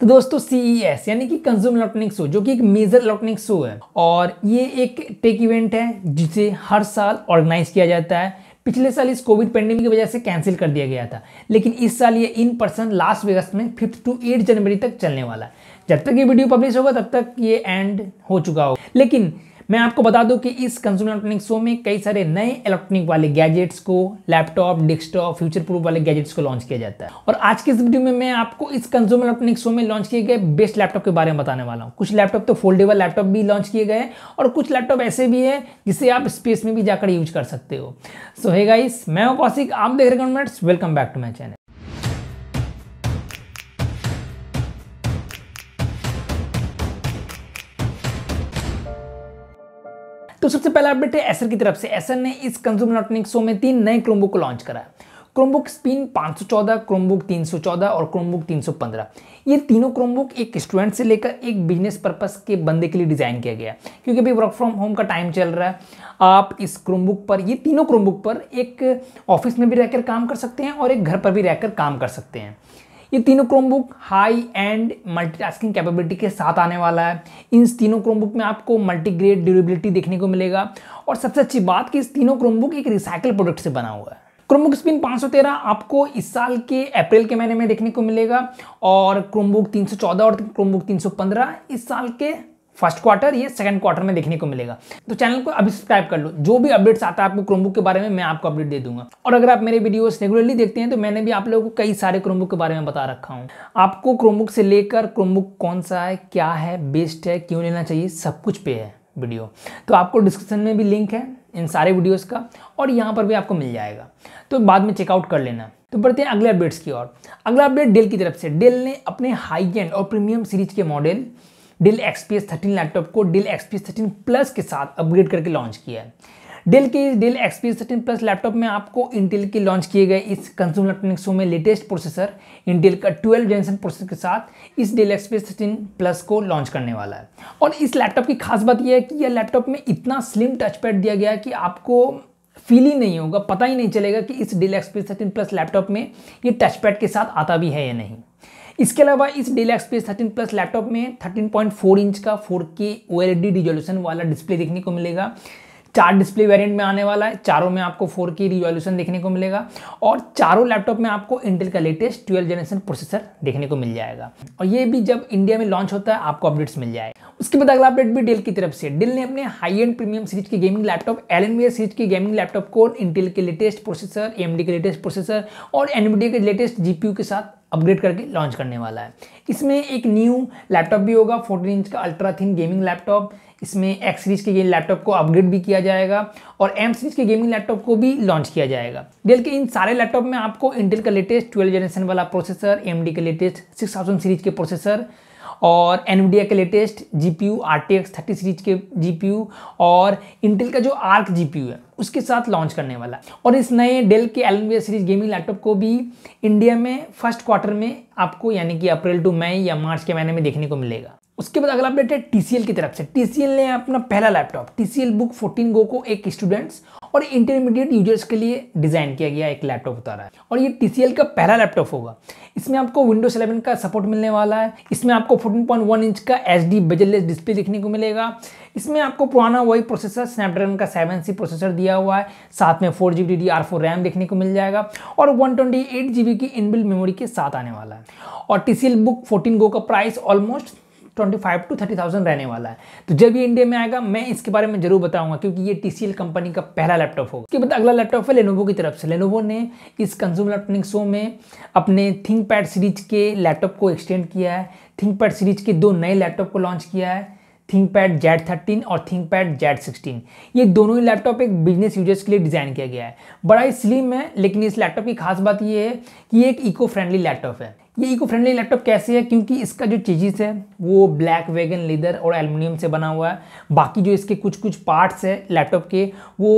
तो दोस्तों CES e यानी कि कंज्यूम इलेक्ट्रॉनिक शो जो कि एक मेजर इलेक्ट्रॉनिक शो है और ये एक टेक इवेंट है जिसे हर साल ऑर्गेनाइज किया जाता है पिछले साल इस कोविड पेंडेमिक की वजह से कैंसिल कर दिया गया था लेकिन इस साल ये इन पर्सन लास्ट वेगस में फिफ्थ टू एट जनवरी तक चलने वाला है जब तक ये वीडियो पब्लिश होगा तब तक ये एंड हो चुका होगा लेकिन मैं आपको बता दूं कि इस कंज्यूमर इलेक्ट्रॉनिक शो में कई सारे नए इलेक्ट्रॉनिक वाले गैजेट्स को लैपटॉप डेस्कटॉप फ्यूचर प्रूफ वाले गैजेट्स को लॉन्च किया जाता है और आज की इस वीडियो में मैं आपको इस कंज्यूमर इलेक्ट्रॉनिक शो में लॉन्च किए गए बेस्ट लैपटॉप के बारे में बताने वाला हूँ कुछ लैपटॉप तो फोल्डेबल लैपटॉप भी लॉन्च किए गए और कुछ लैपटॉप ऐसे भी हैं जिसे आप स्पेस में भी जाकर यूज कर सकते हो सो है गाइस मैं कौशिक आप देख रहे welcome back to my channel तो सबसे पहला अपडेट है एसर की तरफ से एसर ने इस कंज्यूमर इलेक्ट्रॉनिक शो में तीन नए क्रोमबुक को लॉन्च करा क्रोमबुक स्पिन 514, क्रोमबुक 314 और क्रोमबुक 315 ये तीनों क्रोमबुक एक स्टूडेंट से लेकर एक बिजनेस पर्पस के बंदे के लिए डिज़ाइन किया गया क्योंकि अभी वर्क फ्रॉम होम का टाइम चल रहा है आप इस क्रोमबुक पर ये तीनों क्रोमबुक पर एक ऑफिस में भी रहकर काम कर सकते हैं और एक घर पर भी रहकर काम कर सकते हैं ये तीनों Chromebook high end multitasking capability के साथ आने वाला है इन तीनों क्रोमबुक में आपको मल्टीग्रेड ड्यूरेबिलिटी देखने को मिलेगा और सबसे अच्छी बात कि इस तीनों क्रोमबुक एक रिसाइकल प्रोडक्ट से बना हुआ है क्रोमबुक स्पिन 513 आपको इस साल के अप्रैल के महीने में देखने को मिलेगा और क्रोमबुक 314 और क्रोमबुक 315 इस साल के फर्स्ट क्वार्टर ये सेकंड क्वार्टर में देखने को मिलेगा तो चैनल को अभी सब्सक्राइब कर लो जो भी अपडेट्स आता है आपको क्रोमबुक के बारे में मैं आपको अपडेट दे दूंगा और अगर आप मेरे वीडियोस रेगुलरली देखते हैं तो मैंने भी आप लोगों को कई सारे क्रोमबुक के बारे में बता रखा हूँ आपको क्रोमबुक से लेकर क्रोमबुक कौन सा है क्या है बेस्ट है क्यों लेना चाहिए सब कुछ पे है वीडियो तो आपको डिस्क्रिप्शन में भी लिंक है इन सारे वीडियोस का और यहाँ पर भी आपको मिल जाएगा तो बाद में चेकआउट कर लेना तो बढ़ते हैं अगले अपडेट्स की ओर अगला अपडेट डेल की तरफ से डेल ने अपने हाई एंड और प्रीमियम सीरीज के model Dell X P S thirteen laptop को Dell X P S thirteen plus के साथ अपग्रेड करके लॉन्च किया है डेल के Dell X P S thirteen plus laptop में आपको इंटेल के लॉन्च किए गए इस कंज्यूमर इलेक्ट्रॉनिक्स शो में लेटेस्ट प्रोसेसर इंटेल का ट्वेल्व जनरेशन प्रोसेसर के साथ इस Dell X P S thirteen plus को लॉन्च करने वाला है और इस लैपटॉप की खास बात यह है कि यह लैपटॉप में इतना स्लिम टच पैड दिया गया है कि आपको फील ही नहीं होगा पता ही नहीं चलेगा कि इस Dell XPS thirteen plus laptop में ये टच पैड के साथ आता भी है या नहीं इसके अलावा इस Dell P thirteen plus laptop में थर्टीन पॉइंट फोर इंच का four K O L D resolution वाला डिस्प्ले देखने को मिलेगा चार डिस्प्ले वेरिएंट में आने वाला है चारों में आपको फोर की रिजोल्यूशन देखने को मिलेगा और चारों लैपटॉप में आपको इंटेल का लेटेस्ट ट्वेल्व जनरेशन प्रोसेसर देखने को मिल जाएगा और ये भी जब इंडिया में लॉन्च होता है आपको अपडेट्स मिल जाए उसके बाद अगला अपडेट भी डेल की तरफ से डेल ने अपने हाई एंड प्रीमियम सीरीज की गेमिंग लैपटॉप एल सीरीज की गेमिंग लैपटॉप को इंटेल के लेटेस्ट प्रोसेसर एम के लेटेस्ट प्रोसेसर और एनवीडिया के लेटेस्ट जीपीयू के साथ अपग्रेड करके लॉन्च करने वाला है इसमें एक न्यू लैपटॉप भी होगा 14 इंच का अल्ट्रा थिन गेमिंग लैपटॉप इसमें एक्स सीरीज के गेमिंग लैपटॉप को अपग्रेड भी किया जाएगा और एम सीरीज के गेमिंग लैपटॉप को भी लॉन्च किया जाएगा डेल के इन सारे लैपटॉप में आपको इंटेल का लेटेस्ट ट्वेल्व जनरेशन वाला प्रोसेसर एम के लेटेस्ट सिक्स सीरीज के प्रोसेसर और एनवीडिया के latest G T X thirty series के यू और इंटेल का जो आर्क यू है उसके साथ लॉन्च करने वाला और इस नए डेल के एलनवियर सीरीज गेमिंग लैपटॉप को भी इंडिया में फर्स्ट क्वार्टर में आपको यानी कि अप्रैल टू मई या मार्च के महीने में देखने को मिलेगा उसके बाद अगला अपडेट है टीसीएल की तरफ से टीसीएल ने अपना पहला लैपटॉप टीसीएल बुक 14 गो को एक स्टूडेंट्स और इंटरमीडिएट यूजर्स के लिए डिज़ाइन किया गया एक लैपटॉप उतारा है और ये टीसीएल का पहला लैपटॉप होगा इसमें आपको विंडोज 11 का सपोर्ट मिलने वाला है इसमें आपको 14.1 इंच का एच डी बजरलेस डिस्प्ले देखने को मिलेगा इसमें आपको पुराना वही प्रोसेसर स्नैपड्रैगन का सेवन सी प्रोसेसर दिया हुआ है साथ में four G D R four RAM देखने को मिल जाएगा और one twenty eight G B की इनबिल्ड मेमोरी के साथ आने वाला है और T C L book fourteen go का price almost twenty five to thirty thousand रहने वाला है तो जब ये इंडिया में आएगा मैं इसके बारे में जरूर बताऊंगा क्योंकि ये टी कंपनी का पहला लैपटॉप होगा इसके बाद अगला लैपटॉप है लेनोवो की तरफ से लेनोवो ने इस कंज्यूमर इलेक्ट्रॉनिक शो में अपने थिंक सीरीज के लैपटॉप को एक्सटेंड किया है थिंक सीरीज के दो नए लैपटॉप को लॉन्च किया है थिंक पैड जेड थर्टीन और थिंक पैड जेड सिक्सटीन ये दोनों ही लैपटॉप एक बिजनेस यूजर्स के लिए डिज़ाइन किया गया है बड़ा ही स्लिम है लेकिन इस लैपटॉप की खास बात ये है कि ये एक इको फ्रेंडली लैपटॉप है ये इको फ्रेंडली लैपटॉप कैसे है क्योंकि इसका जो चीज़ है वो ब्लैक वेगन लेदर और एलमिनियम से बना हुआ है बाकी जो इसके कुछ कुछ पार्ट्स है लैपटॉप के वो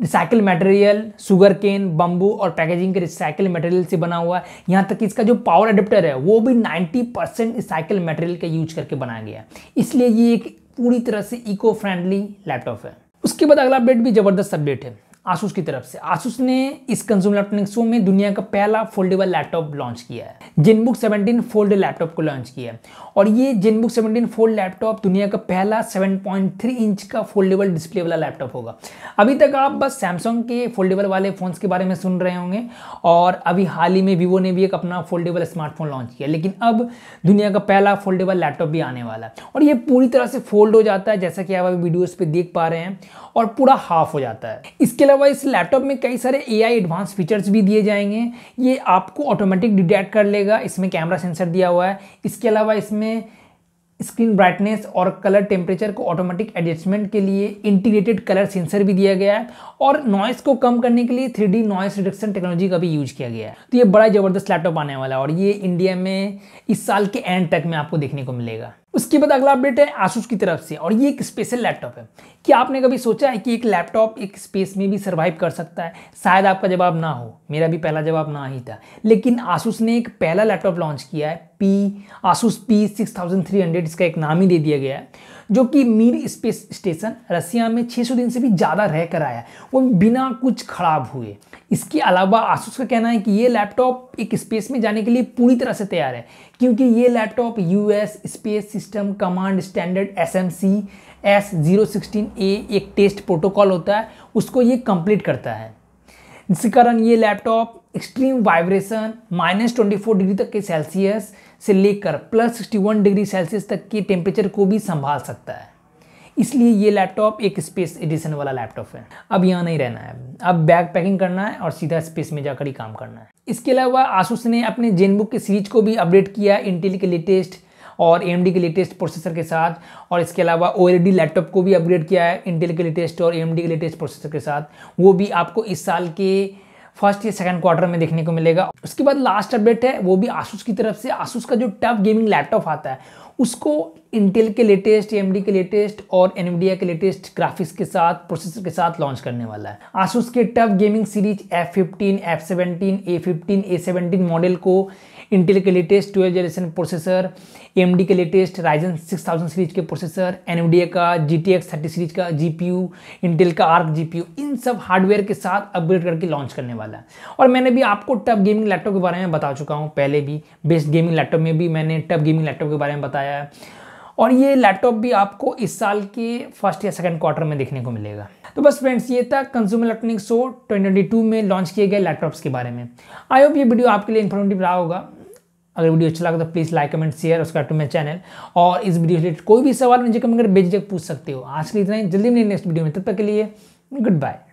recycle material sugar cane bamboo और पैकेजिंग के रिसाइकिल मटेरियल से बना हुआ है यहाँ तक कि इसका जो पावर अडेप्टर है वो भी 90 परसेंट रिसाइकिल मटेरियल का यूज करके बनाया गया है इसलिए ये एक पूरी तरह से इको फ्रेंडली लैपटॉप है उसके बाद अगला अपडेट भी ज़बरदस्त अपडेट है आसूस की तरफ से आसूस ने इस कंज्यूमर इलेक्ट्रॉनिक्स शो में दुनिया का पहला फोल्डेबल लैपटॉप लॉन्च किया है जिनबुक 17 फोल्ड लैपटॉप को लॉन्च किया है और ये जिनबुक 17 फोल्ड लैपटॉप दुनिया का पहला 7.3 इंच का फोल्डेबल डिस्प्ले वाला लैपटॉप होगा अभी तक आप बस सैमसंग के फोल्डेबल वाले फ़ोन्स के बारे में सुन रहे होंगे और अभी हाल ही में वीवो ने भी एक अपना फोल्डेबल स्मार्टफोन लॉन्च किया लेकिन अब दुनिया का पहला फोल्डेबल लैपटॉप भी आने वाला है और ये पूरी तरह से फोल्ड हो जाता है जैसा कि आप अभी वीडियोज़ पर देख पा रहे हैं और पूरा हाफ हो जाता है इसके अलावा इस लैपटॉप में कई सारे ए आई एडवांस फीचर्स भी दिए जाएंगे ये आपको ऑटोमेटिक डिटेक्ट कर लेगा इसमें कैमरा सेंसर दिया हुआ है इसके अलावा इसमें स्क्रीन ब्राइटनेस और कलर टेम्परेचर को ऑटोमेटिक एडजस्टमेंट के लिए इंटीग्रेटेड कलर सेंसर भी दिया गया है और नॉइस को कम करने के लिए three D noise reduction technology का भी यूज किया गया है तो ये बड़ा ज़बरदस्त लैपटॉप आने वाला है और ये इंडिया में इस साल के एंड तक में आपको देखने को मिलेगा उसके बाद अगला अपडेट है आसूस की तरफ से और ये एक स्पेशल लैपटॉप है कि आपने कभी सोचा है कि एक लैपटॉप एक स्पेस में भी सर्वाइव कर सकता है शायद आपका जवाब ना हो मेरा भी पहला जवाब ना ही था लेकिन आसूस ने एक पहला लैपटॉप लॉन्च किया है P Asus P six thousand three hundred इसका एक नाम ही दे दिया गया है जो कि मीर स्पेस स्टेशन रसिया में 600 दिन से भी ज़्यादा रह कर आया वो बिना कुछ खराब हुए इसके अलावा आसूस का कहना है कि ये लैपटॉप एक स्पेस में जाने के लिए पूरी तरह से तैयार है क्योंकि ये laptop U space system command standard S M C S zero sixteen A एक टेस्ट प्रोटोकॉल होता है उसको ये कंप्लीट करता है जिसके कारण ये laptop extreme vibration minus twenty four degree तक के सेल्सियस से लेकर plus sixty one degree Celsius तक के टेम्परेचर को भी संभाल सकता है इसलिए ये लैपटॉप एक स्पेस एडिशन वाला लैपटॉप है अब यहाँ नहीं रहना है अब बैग पैकिंग करना है और सीधा स्पेस में जाकर ही काम करना है इसके अलावा आसूस ने अपने जेनबुक के सीरीज को भी अपडेट किया इंटेल के लेटेस्ट और ए के लेटेस्ट प्रोसेसर के साथ और इसके अलावा ओ लैपटॉप e को भी अपग्रेड किया है इंटेल के लेटेस्ट और ए के लेटेस्ट प्रोसेसर के साथ वो भी आपको इस साल के फर्स्ट या सेकंड क्वार्टर में देखने को मिलेगा उसके बाद लास्ट अपडेट है वो भी आसूस की तरफ से आसूस का जो टफ गेमिंग लैपटॉप आता है उसको इंटेल के लेटेस्ट एम के लेटेस्ट और एन के लेटेस्ट ग्राफिक्स के साथ प्रोसेसर के साथ लॉन्च करने वाला है आसूस के TUF gaming series F A fifteen A seventeen model को इंटेल के latest twelve generation processor M के latest Ryzen six thousand series के प्रोसेसर एन का G T X thirty series का जी पी यू इंटेल का Arc G P U इन सब hardware के साथ अपग्रेड करके लॉन्च करने वाला है और मैंने भी आपको टब गेमिंग लैपटॉप के बारे में बता चुका हूँ पहले भी बेस्ट गेमिंग लैपटॉप में भी मैंने टब गेमिंग लैपटॉप के बारे में बताया है और ये लैपटॉप भी आपको इस साल के फर्स्ट या सेकंड क्वार्टर में देखने को मिलेगा तो बस फ्रेंड्स ये था कंज्यूमर इलेक्ट्रॉनिक्स शो 2022 में लॉन्च किए गए लैपटॉप्स के बारे में आई होप ये वीडियो आपके लिए इन्फॉर्मेटिव रहा होगा अगर वीडियो अच्छा लगा तो प्लीज़ लाइक कमेंट शेयर उसका टू मेरे चैनल और इस वीडियो से रिलेटेड कोई भी सवाल मुझे कमेंट कर बेझिझक पूछ सकते हो आज के लिए इतना ही जल्दी मिले नेक्स्ट वीडियो में तब तक के लिए गुड बाय